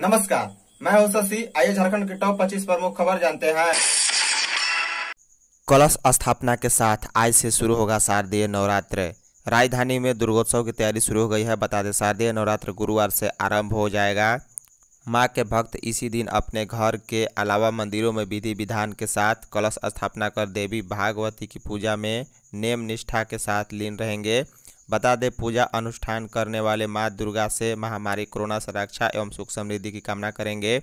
नमस्कार मैं हूं शशि आइए झारखंड के टॉप 25 प्रमुख खबर जानते हैं कलश स्थापना के साथ आज से शुरू होगा शारदीय नवरात्र राजधानी में दुर्गोत्सव की तैयारी शुरू हो गई है बता दें शारदीय नवरात्र गुरुवार से आरंभ हो जाएगा माँ के भक्त इसी दिन अपने घर के अलावा मंदिरों में विधि विधान के साथ कलश स्थापना कर देवी भागवती की पूजा में नेम निष्ठा के साथ लीन रहेंगे बता दें पूजा अनुष्ठान करने वाले माँ दुर्गा से महामारी कोरोना सुरक्षा एवं सुख समृद्धि की कामना करेंगे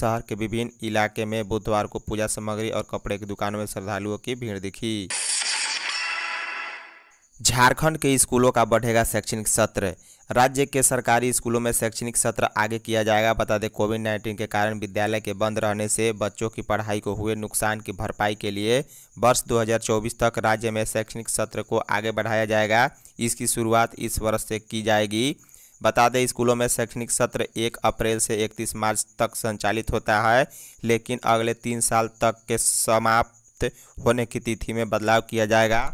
शहर के विभिन्न इलाके में बुधवार को पूजा सामग्री और कपड़े की दुकानों में श्रद्धालुओं की भीड़ दिखी झारखंड के स्कूलों का बढ़ेगा शैक्षणिक सत्र राज्य के सरकारी स्कूलों में शैक्षणिक सत्र आगे किया जाएगा बता दें कोविड नाइन्टीन के कारण विद्यालय के बंद रहने से बच्चों की पढ़ाई को हुए नुकसान की भरपाई के लिए वर्ष 2024 तक राज्य में शैक्षणिक सत्र को आगे बढ़ाया जाएगा इसकी शुरुआत इस वर्ष से की जाएगी बता दें स्कूलों में शैक्षणिक सत्र एक अप्रैल से इकतीस मार्च तक संचालित होता है लेकिन अगले तीन साल तक के समाप्त होने की तिथि में बदलाव किया जाएगा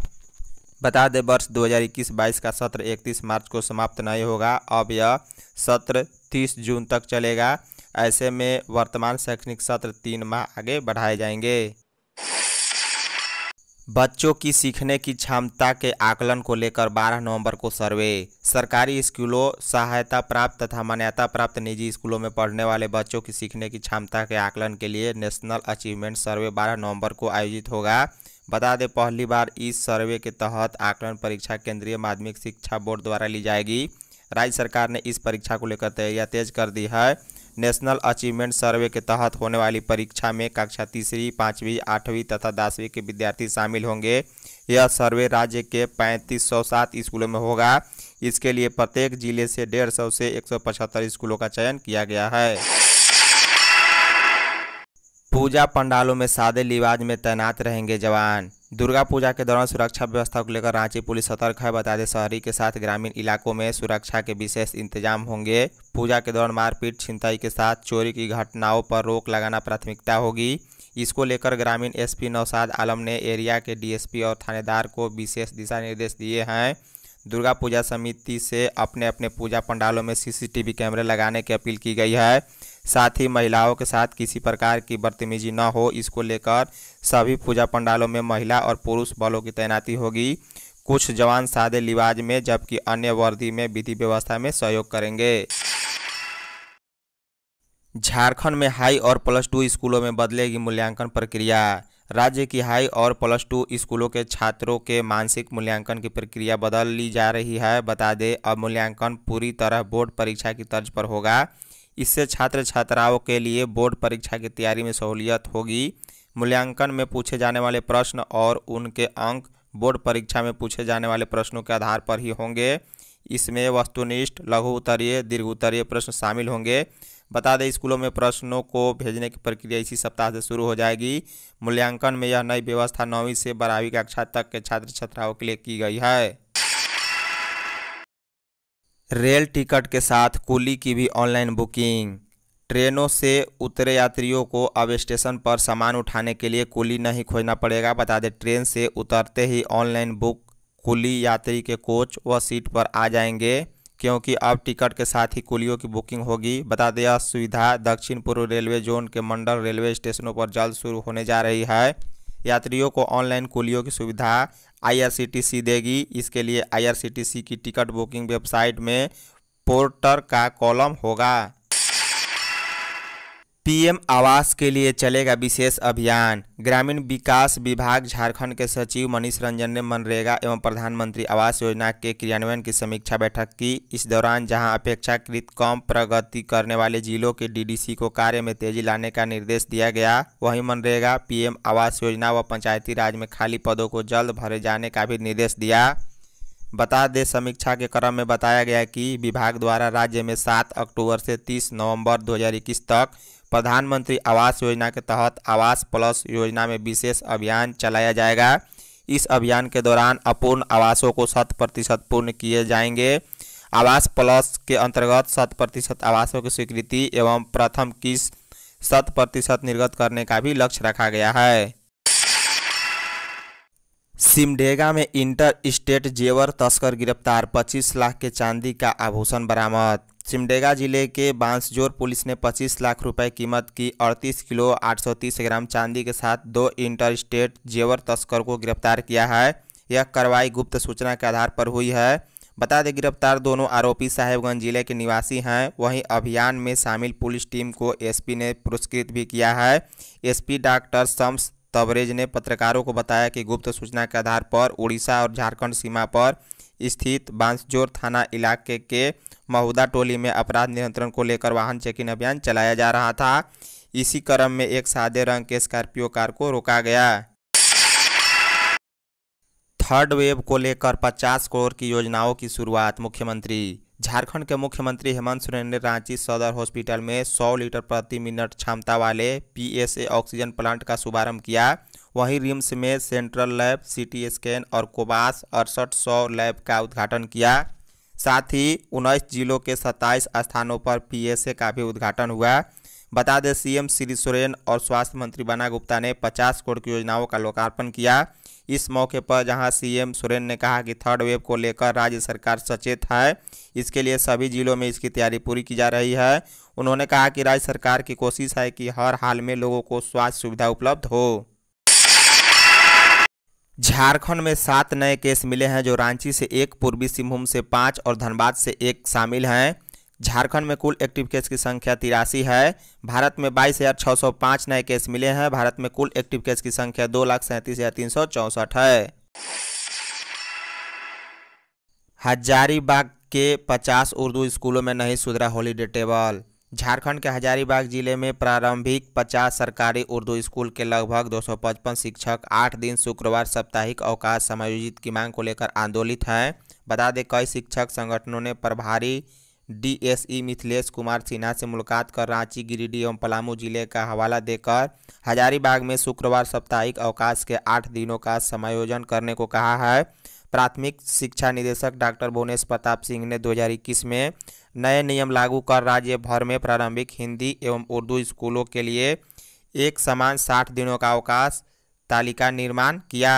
बता दें वर्ष 2021-22 का सत्र 31 मार्च को समाप्त नहीं होगा अब यह सत्र 30 जून तक चलेगा ऐसे में वर्तमान शैक्षणिक सत्र तीन माह आगे बढ़ाए जाएंगे बच्चों की सीखने की क्षमता के आकलन को लेकर 12 नवंबर को सर्वे सरकारी स्कूलों सहायता प्राप्त तथा मान्यता प्राप्त निजी स्कूलों में पढ़ने वाले बच्चों की सीखने की क्षमता के आकलन के लिए नेशनल अचीवमेंट सर्वे 12 नवंबर को आयोजित होगा बता दें पहली बार इस सर्वे के तहत आकलन परीक्षा केंद्रीय माध्यमिक शिक्षा बोर्ड द्वारा ली जाएगी राज्य सरकार ने इस परीक्षा को लेकर तैयारियां तेज कर दी है नेशनल अचीवमेंट सर्वे के तहत होने वाली परीक्षा में कक्षा तीसरी पाँचवीं आठवीं तथा दसवीं के विद्यार्थी शामिल होंगे यह सर्वे राज्य के 3507 स्कूलों में होगा इसके लिए प्रत्येक जिले से डेढ़ सौ से एक स्कूलों का चयन किया गया है पूजा पंडालों में सादे लिबाज में तैनात रहेंगे जवान दुर्गा पूजा के दौरान सुरक्षा व्यवस्था को लेकर रांची पुलिस सतर्क है बता दें शहरी के साथ ग्रामीण इलाकों में सुरक्षा के विशेष इंतजाम होंगे पूजा के दौरान मारपीट छिंताई के साथ चोरी की घटनाओं पर रोक लगाना प्राथमिकता होगी इसको लेकर ग्रामीण एसपी नौसाद आलम ने एरिया के डीएसपी और थानेदार को विशेष दिशा निर्देश दिए हैं दुर्गा पूजा समिति से अपने अपने पूजा पंडालों में सीसीटीवी कैमरे लगाने की अपील की गई है साथ ही महिलाओं के साथ किसी प्रकार की बदतमीजी न हो इसको लेकर सभी पूजा पंडालों में महिला और पुरुष बलों की तैनाती होगी कुछ जवान सादे लिबाज में जबकि अन्य वर्दी में विधि व्यवस्था में सहयोग करेंगे झारखंड में हाई और प्लस टू स्कूलों में बदलेगी मूल्यांकन प्रक्रिया राज्य की हाई और प्लस टू स्कूलों के छात्रों के मानसिक मूल्यांकन की प्रक्रिया बदल ली जा रही है बता दें अब मूल्यांकन पूरी तरह बोर्ड परीक्षा की तर्ज पर होगा इससे छात्र छात्राओं के लिए बोर्ड परीक्षा की तैयारी में सहूलियत होगी मूल्यांकन में पूछे जाने वाले प्रश्न और उनके अंक बोर्ड परीक्षा में पूछे जाने वाले प्रश्नों के आधार पर ही होंगे इसमें वस्तुनिष्ठ लघु उत्तरीय दीर्घ उत्तरीय प्रश्न शामिल होंगे बता दें स्कूलों में प्रश्नों को भेजने की प्रक्रिया इसी सप्ताह से शुरू हो जाएगी मूल्यांकन में यह नई व्यवस्था नौवीं से बारहवीं कक्षा तक के छात्र छात्राओं के लिए की गई है रेल टिकट के साथ कुली की भी ऑनलाइन बुकिंग ट्रेनों से उतरे यात्रियों को अब स्टेशन पर सामान उठाने के लिए कुली नहीं खोजना पड़ेगा बता दें ट्रेन से उतरते ही ऑनलाइन बुक कुली यात्री के कोच व सीट पर आ जाएंगे क्योंकि अब टिकट के साथ ही कुलियों की बुकिंग होगी बता दें यह सुविधा दक्षिण पूर्व रेलवे जोन के मंडल रेलवे स्टेशनों पर जल्द शुरू होने जा रही है यात्रियों को ऑनलाइन कुलियों की सुविधा आईआरसीटीसी देगी इसके लिए आईआरसीटीसी की टिकट बुकिंग वेबसाइट में पोर्टर का कॉलम होगा पीएम आवास के लिए चलेगा विशेष अभियान ग्रामीण विकास विभाग झारखंड के सचिव मनीष रंजन ने मनरेगा एवं प्रधानमंत्री आवास योजना के क्रियान्वयन की समीक्षा बैठक की इस दौरान जहां अपेक्षाकृत कम प्रगति करने वाले जिलों के डीडीसी को कार्य में तेजी लाने का निर्देश दिया गया वहीं मनरेगा पीएम आवास योजना व पंचायती राज में खाली पदों को जल्द भरे जाने का भी निर्देश दिया बता दें समीक्षा के क्रम में बताया गया कि विभाग द्वारा राज्य में 7 अक्टूबर से 30 नवंबर 2021 तक प्रधानमंत्री आवास योजना के तहत आवास प्लस योजना में विशेष अभियान चलाया जाएगा इस अभियान के दौरान अपूर्ण आवासों को शत प्रतिशत पूर्ण किए जाएंगे आवास प्लस के अंतर्गत शत प्रतिशत आवासों की स्वीकृति एवं प्रथम किस्त शत प्रतिशत निर्गत करने का भी लक्ष्य रखा गया है सिमडेगा में इंटर स्टेट जेवर तस्कर गिरफ्तार 25 लाख के चांदी का आभूषण बरामद सिमडेगा जिले के बांसजोर पुलिस ने 25 लाख रुपए कीमत की 38 किलो 830 ग्राम चांदी के साथ दो इंटर स्टेट जेवर तस्कर को गिरफ्तार किया है यह कार्रवाई गुप्त सूचना के आधार पर हुई है बता दें गिरफ्तार दोनों आरोपी साहेबगंज जिले के निवासी हैं वहीं अभियान में शामिल पुलिस टीम को एसपी ने पुरस्कृत भी किया है एसपी डॉक्टर शम्स तबरेज ने पत्रकारों को बताया कि गुप्त सूचना के आधार पर उड़ीसा और झारखंड सीमा पर स्थित बांसजोर थाना इलाके के महुदा टोली में अपराध नियंत्रण को लेकर वाहन चेकिंग अभियान चलाया जा रहा था इसी क्रम में एक सादे रंग के स्कॉर्पियो कार को रोका गया थर्ड वेव को लेकर 50 करोड़ की योजनाओं की शुरुआत मुख्यमंत्री झारखंड के मुख्यमंत्री हेमंत सोरेन ने रांची सदर हॉस्पिटल में 100 लीटर प्रति मिनट क्षमता वाले पीएसए ऑक्सीजन प्लांट का शुभारंभ किया वहीं रिम्स में सेंट्रल लैब सीटी स्कैन और कोबास अड़सठ सौ लैब का उद्घाटन किया साथ ही उन्नीस जिलों के 27 स्थानों पर पीएसए का भी उद्घाटन हुआ बता दें सीएम श्री सोरेन और स्वास्थ्य मंत्री बना गुप्ता ने 50 करोड़ की योजनाओं का लोकार्पण किया इस मौके पर जहां सीएम सोरेन ने कहा कि थर्ड वेव को लेकर राज्य सरकार सचेत है इसके लिए सभी जिलों में इसकी तैयारी पूरी की जा रही है उन्होंने कहा कि राज्य सरकार की कोशिश है कि हर हाल में लोगों को स्वास्थ्य सुविधा उपलब्ध हो झारखंड में सात नए केस मिले हैं जो रांची से एक पूर्वी सिंहभूम से पाँच और धनबाद से एक शामिल हैं झारखंड में कुल एक्टिव केस की संख्या तिरासी है भारत में बाईस हज़ार छः सौ पाँच नए केस मिले हैं भारत में कुल एक्टिव केस की संख्या दो लाख सैंतीस हज़ार तीन सौ चौंसठ है हजारीबाग के पचास उर्दू स्कूलों में नहीं सुधरा हॉलीडे टेबल झारखंड के हजारीबाग जिले में प्रारंभिक 50 सरकारी उर्दू स्कूल के लगभग 255 शिक्षक 8 दिन शुक्रवार साप्ताहिक अवकाश समायोजित की मांग को लेकर आंदोलित हैं बता दें कई शिक्षक संगठनों ने प्रभारी डीएसई मिथिलेश कुमार सिन्हा से मुलाकात कर रांची गिरिडीह एवं पलामू जिले का हवाला देकर हजारीबाग में शुक्रवार साप्ताहिक अवकाश के आठ दिनों का समायोजन करने को कहा है प्राथमिक शिक्षा निदेशक डॉक्टर भुवनेश प्रताप सिंह ने 2021 में नए नियम लागू कर राज्य भर में प्रारंभिक हिंदी एवं उर्दू स्कूलों के लिए एक समान साठ दिनों का अवकाश तालिका निर्माण किया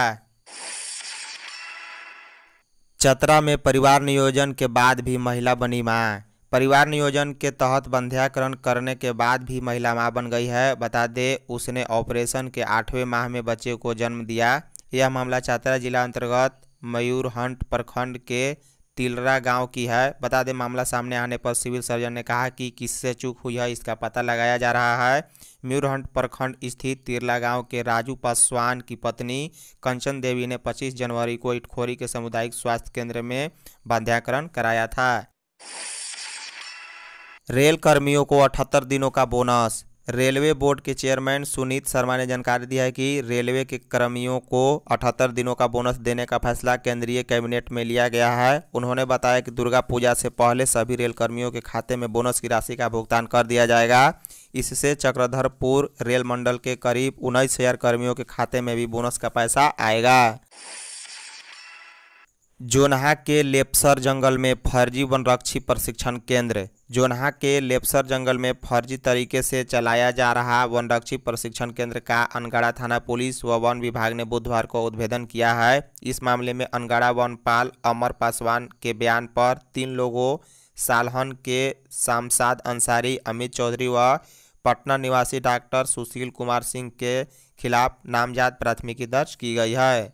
चतरा में परिवार नियोजन के बाद भी महिला बनी मां परिवार नियोजन के तहत बंध्याकरण करने के बाद भी महिला मां बन गई है बता दें उसने ऑपरेशन के आठवें माह में बच्चे को जन्म दिया यह मामला चतरा जिला अंतर्गत मयूरहंट प्रखंड के तिलरा गांव की है बता दें मामला सामने आने पर सिविल सर्जन ने कहा कि किससे चूक हुई है इसका पता लगाया जा रहा है म्यूरहंट प्रखंड स्थित तिरला गांव के राजू पासवान की पत्नी कंचन देवी ने 25 जनवरी को इटखोरी के सामुदायिक स्वास्थ्य केंद्र में बांध्याकरण कराया था रेल कर्मियों को अठहत्तर दिनों का बोनस रेलवे बोर्ड के चेयरमैन सुनीत शर्मा ने जानकारी दी है कि रेलवे के कर्मियों को 78 दिनों का बोनस देने का फैसला केंद्रीय कैबिनेट में लिया गया है उन्होंने बताया कि दुर्गा पूजा से पहले सभी रेल कर्मियों के खाते में बोनस की राशि का भुगतान कर दिया जाएगा इससे चक्रधरपुर रेल मंडल के करीब उन्नीस हजार कर्मियों के खाते में भी बोनस का पैसा आएगा जोनहा के लेपसर जंगल में फर्जी वनरक्षी प्रशिक्षण केंद्र जोनहा के लेप्सर जंगल में फर्जी तरीके से चलाया जा रहा वनरक्षी प्रशिक्षण केंद्र का अनगढ़ा थाना पुलिस व वन विभाग ने बुधवार को उद्भेदन किया है इस मामले में अनगढ़ा वनपाल अमर पासवान के बयान पर तीन लोगों सालहन के शामसाद अंसारी अमित चौधरी व पटना निवासी डॉक्टर सुशील कुमार सिंह के खिलाफ नामजद प्राथमिकी दर्ज की गई है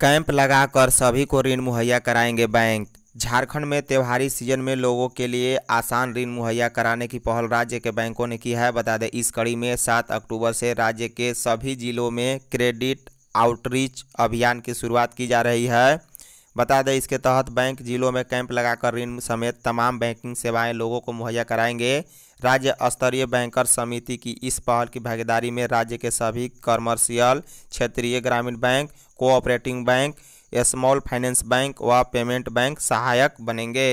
कैंप लगाकर सभी को ऋण मुहैया कराएंगे बैंक झारखंड में त्योहारी सीजन में लोगों के लिए आसान ऋण मुहैया कराने की पहल राज्य के बैंकों ने की है बता दें इस कड़ी में सात अक्टूबर से राज्य के सभी जिलों में क्रेडिट आउटरीच अभियान की शुरुआत की जा रही है बता दें इसके तहत बैंक जिलों में कैंप लगाकर ऋण समेत तमाम बैंकिंग सेवाएं लोगों को मुहैया कराएंगे राज्य स्तरीय बैंकर समिति की इस पहल की भागीदारी में राज्य के सभी कमर्शियल क्षेत्रीय ग्रामीण bank cooperative bank small finance bank व पेमेंट बैंक सहायक बनेंगे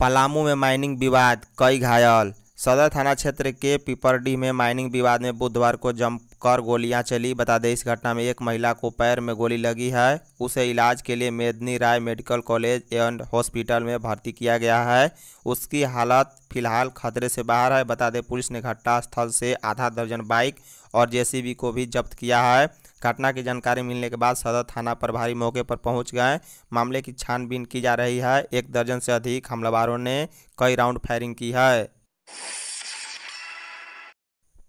पलामू में माइनिंग विवाद कई घायल सदर थाना क्षेत्र के पिपरडी में माइनिंग विवाद में बुधवार को जमकर गोलियां चली बता दें इस घटना में एक महिला को पैर में गोली लगी है उसे इलाज के लिए Medini Rai medical college and hospital में भर्ती किया गया है उसकी हालत फिलहाल खतरे से बाहर है बता दें पुलिस ने घटनास्थल से आधा दर्जन बाइक और जे को भी जब्त किया है घटना की जानकारी मिलने के बाद सदर थाना प्रभारी मौके पर पहुंच गए मामले की छानबीन की जा रही है एक दर्जन से अधिक हमलावरों ने कई राउंड फायरिंग की है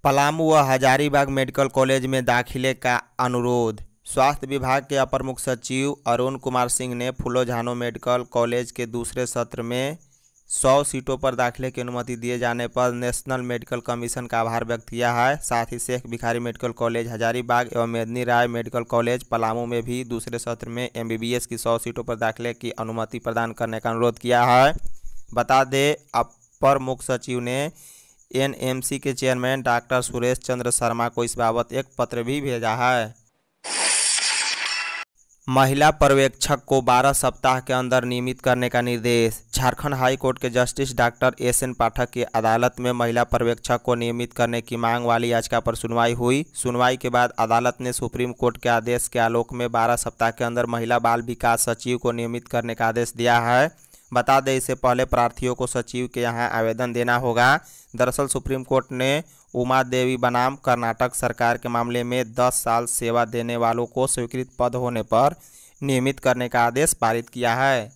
पलामू व हजारीबाग मेडिकल कॉलेज में दाखिले का अनुरोध स्वास्थ्य विभाग के अपर मुख्य सचिव अरुण कुमार सिंह ने फुलोझानो मेडिकल कॉलेज के दूसरे सत्र में 100 सीटों पर दाखिले की अनुमति दिए जाने पर नेशनल मेडिकल कमीशन का आभार व्यक्त किया है साथ ही शेख भिखारी मेडिकल कॉलेज हजारीबाग एवं मेदनी राय मेडिकल कॉलेज पलामू में भी दूसरे सत्र में एमबीबीएस की सौ सीटों पर दाखिले की अनुमति प्रदान करने का अनुरोध किया है बता दें अब मुख्य सचिव ने एनएमसी के चेयरमैन डॉक्टर सुरेश चंद्र शर्मा को इस बाबत एक पत्र भी भेजा है महिला पर्यवेक्षक को 12 सप्ताह के अंदर नियमित करने का निर्देश झारखंड हाई कोर्ट के justice doctor S N Pathak की अदालत में महिला पर्यवेक्षक को नियमित करने की मांग वाली याचिका पर सुनवाई हुई सुनवाई के बाद अदालत ने सुप्रीम कोर्ट के आदेश के आलोक में 12 सप्ताह के अंदर महिला बाल विकास सचिव को नियमित करने का आदेश दिया है बता दें इससे पहले प्रार्थियों को सचिव के यहाँ आवेदन देना होगा दरअसल सुप्रीम कोर्ट ने उमा देवी बनाम कर्नाटक सरकार के मामले में 10 साल सेवा देने वालों को स्वीकृत पद होने पर नियमित करने का आदेश पारित किया है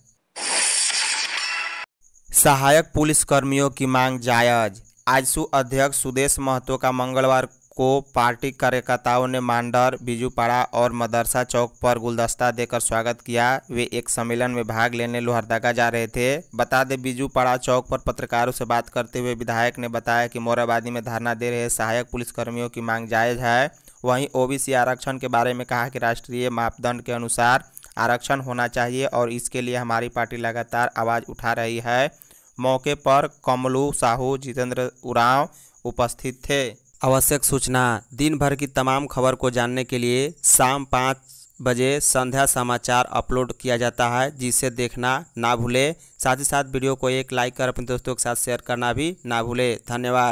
सहायक पुलिस कर्मियों की मांग जायज आजसू अध्यक्ष सुदेश महतो का मंगलवार को पार्टी कार्यकर्ताओं ने मांडर बीजूपाड़ा और मदरसा चौक पर गुलदस्ता देकर स्वागत किया वे एक सम्मेलन में भाग लेने लोहरदगा जा रहे थे बता दें बीजूपाड़ा चौक पर पत्रकारों से बात करते हुए विधायक ने बताया कि मोराबादी में धरना दे रहे सहायक पुलिसकर्मियों की मांग जायज है वहीं ओबीसी आरक्षण के बारे में कहा कि राष्ट्रीय मापदंड के अनुसार आरक्षण होना चाहिए और इसके लिए हमारी पार्टी लगातार आवाज़ उठा रही है मौके पर कमलू साहू जितेंद्र उरांव उपस्थित थे आवश्यक सूचना दिन भर की तमाम खबर को जानने के लिए शाम पाँच बजे संध्या समाचार अपलोड किया जाता है जिसे देखना ना भूले साथ ही साथ वीडियो को एक लाइक कर अपने दोस्तों के साथ शेयर करना भी ना भूले धन्यवाद